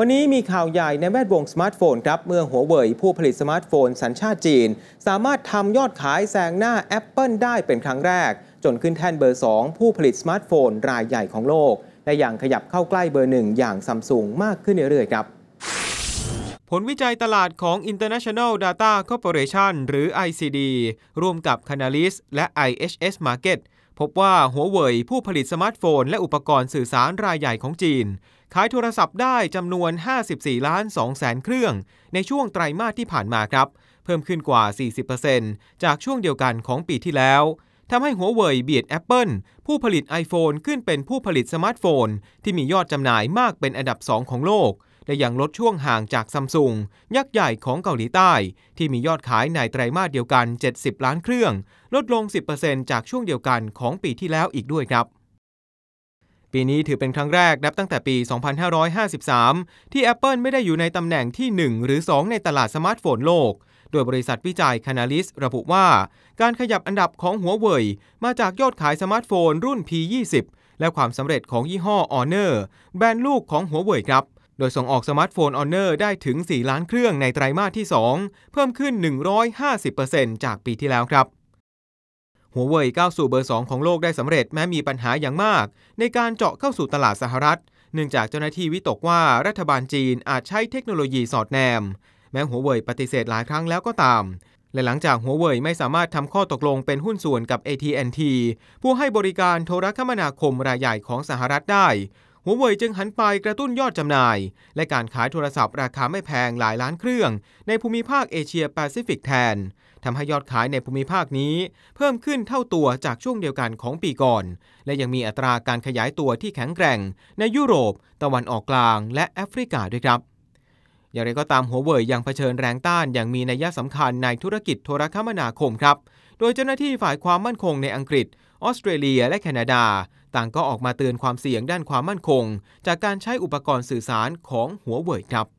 วันนี้มีข่าวใหญ่ในแวดวงสมาร์ทโฟนครับ เมื่อหัวเว่ยผู้ผลิตสมาร์ทโฟนสัญชาติจีน สามารถทำยอดขายแซงหน้า Apple ได้เป็นครั้งแรก จนขึ้นแท่นเบอร์ 2 ผู้ผลิตสมาร์ทโฟนรายใหญ่ของโลก และอย่างขยับเข้าใกล้เบอร์หนึ่งอย่างซัมซุงมากขึ้นเรื่อยๆครับ ผลวิจัยตลาดของ International Data Corporation หรือ ICD ร่วมกับ Canalys และ IHS Market พบว่าหัวเว่ยผู้ผลิตสมาร์ทโฟน และอุปกรณ์สื่อสารรายใหญ่ของจีน ขายโทรศัพท์ได้จำนวน 54ล้าน2แสนเครื่อง ในช่วงไตรมาสที่ผ่านมาครับ เพิ่มขึ้นกว่า 40%จากช่วงเดียวกันของปีที่แล้วทำให้หัวเว่ยเบียด Apple ผู้ผลิต iPhone ขึ้นเป็นผู้ผลิตสมาร์ทโฟนที่มียอดจำหน่ายมากเป็นอันดับ 2 ของโลกและยังลดช่วงห่างจากซัมซุงยักษ์ใหญ่ของเกาหลีใต้ ที่มียอดขายในไตรมาสเดียวกัน 70 ล้านเครื่อง ลดลง 10%จากช่วงเดียวกันของปีที่แล้วอีกด้วยครับ ปีนี้ถือเป็นครั้งแรกนับตั้งแต่ปี 2553 ที่ Apple ไม่ได้อยู่ในตำแหน่งที่ 1 หรือ 2 ในตลาดสมาร์ทโฟนโลก โดยบริษัทวิจัยคานาลิสระบุว่า การขยับอันดับของหัวเว่ยมาจากยอดขายสมาร์ทโฟน รุ่น P20 และความสำเร็จของยี่ห้อ Honor แบรนด์ลูกของหัวเว่ยครับโดยส่งออกสมาร์ทโฟน Honor ได้ถึง 4 ล้านเครื่องในไตรามาสที่ 2 เพิ่มขึ้น 150%จากปีที่แล้วครับ หัวเว่ยก้าวสู่เบอร์ 2 ของโลกได้สำเร็จแม้มีปัญหาอย่างมาก ในการเจาะเข้าสู่ตลาดสหรัฐเนื่องจากเจ้าหน้าที่วิตกว่ารัฐบาลจีนอาจใช้เทคโนโลยีสอดแนม แม้หัวเว่ยปฏิเสธหลายครั้งแล้วก็ตาม และหลังจากหัวเว่ยไม่สามารถทำข้อตกลงเป็นหุ้นส่วนกับ AT&T ผู้ให้บริการโทรคมนาคมรายใหญ่ของสหรัฐได้หัวเว่ยจึงหันไปกระตุ้นยอดจำหน่าย และการขายโทรศัพท์ราคาไม่แพงหลายล้านเครื่อง ในภูมิภาคเอเชียแปซิฟิกแทนทำให้ยอดขายในภูมิภาคนี้ เพิ่มขึ้นเท่าตัวจากช่วงเดียวกันของปีก่อน และยังมีอัตราการขยายตัวที่แข็งแกร่ง ในยุโรป ตะวันออกกลางและแอฟริกาด้วยครับอย่างไรก็ตามหัวเว่ยยังเผชิญแรงต้านอย่างมีนัยสำคัญในธุรกิจโทรคมนาคมครับ โดยเจ้าหน้าที่ฝ่ายความมั่นคงในอังกฤษออสเตรเลียและแคนาดา ต่างก็ออกมาเตือนความเสี่ยงด้านความมั่นคง จากการใช้อุปกรณ์สื่อสารของหัวเว่ยครับ